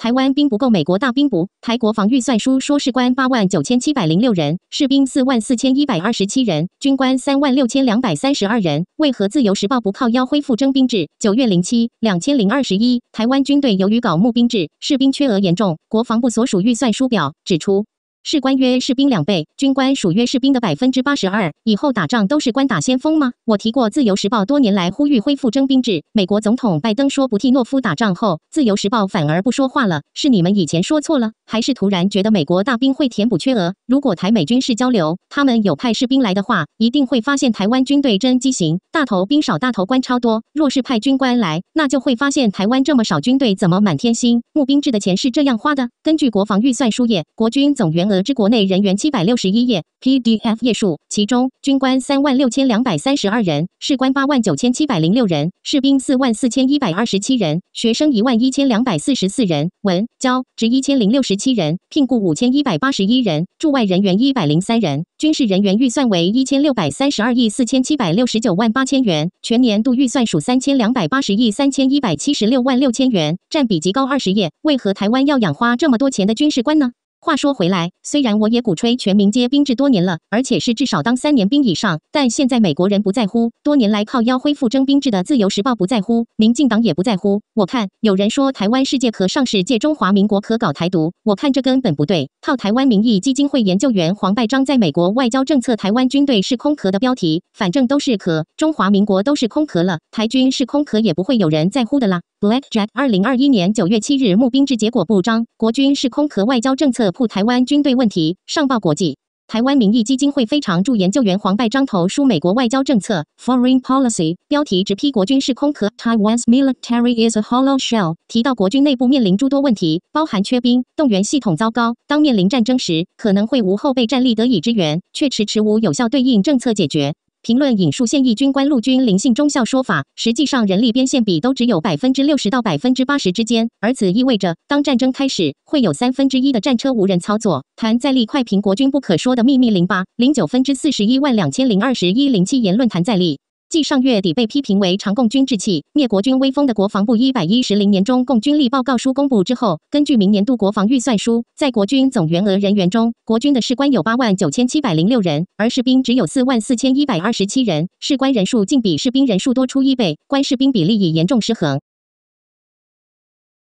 台湾兵不够，美国大兵补。台国防预算书说士官八万九千七百零六人，士兵四万四千一百二十七人，军官三万六千两百三十二人。为何自由时报不靠腰恢复征兵制？九月零七两千零二十一，台湾军队由于搞募兵制，士兵缺额严重。国防部所属预算书表指出。士官约士兵两倍，军官属约士兵的百分之八十二。以后打仗都是官打先锋吗？我提过《自由时报》多年来呼吁恢复征兵制。美国总统拜登说不替诺夫打仗后，《自由时报》反而不说话了。是你们以前说错了，还是突然觉得美国大兵会填补缺额？如果台美军事交流，他们有派士兵来的话，一定会发现台湾军队真畸形，大头兵少，大头官超多。若是派军官来，那就会发现台湾这么少军队，怎么满天星？募兵制的钱是这样花的：根据国防预算书页，国军总员。可知国内人员七百六十一页 PDF 页数，其中军官三万六千两百三十二人，士官八万九千七百零六人，士兵四万四千一百二十七人，学生一万一千两百四十四人，文教职一千零六十七人，聘雇五千一百八十一人，驻外人员一百零三人。军事人员预算为一千六百三十二亿四千七百六十九万八千元，全年度预算属三千两百八十亿三千一百七十六万六千元，占比极高。二十页，为何台湾要养花这么多钱的军事官呢？话说回来，虽然我也鼓吹全民皆兵制多年了，而且是至少当三年兵以上，但现在美国人不在乎，多年来靠腰恢复征兵制的《自由时报》不在乎，民进党也不在乎。我看有人说台湾世界壳上市，借中华民国壳搞台独，我看这根本不对。靠台湾民意基金会研究员黄拜章在美国外交政策，台湾军队是空壳的标题，反正都是壳，中华民国都是空壳了，台军是空壳也不会有人在乎的啦。Black Jack 二零二一年九月七日募兵制结果不彰，国军是空壳，外交政策。曝台湾军队问题上报国际。台湾民意基金会非常驻研究员黄拜章投书美国外交政策 （Foreign Policy） 标题直批国军是空壳 （Taiwan's military is a hollow shell），提到国军内部面临诸多问题，包含缺兵、动员系统糟糕，当面临战争时可能会无后备战力得以支援，却迟迟无有效对应政策解决。评论引述现役军官陆军林信中校说法，实际上人力边线比都只有百分之六十到百分之八十之间，而此意味着当战争开始，会有三分之一的战车无人操作。谈在力快评国军不可说的秘密零八零九分之四十一万两千零二十一零七言论坛在力。继上月底被批评为“长共军志气，灭国军威风”的国防部一百一十零年中共军力报告书公布之后，根据明年度国防预算书，在国军总员额人员中，国军的士官有八万九千七百零六人，而士兵只有四万四千一百二十七人，士官人数竟比士兵人数多出一倍，官士兵比例已严重失衡。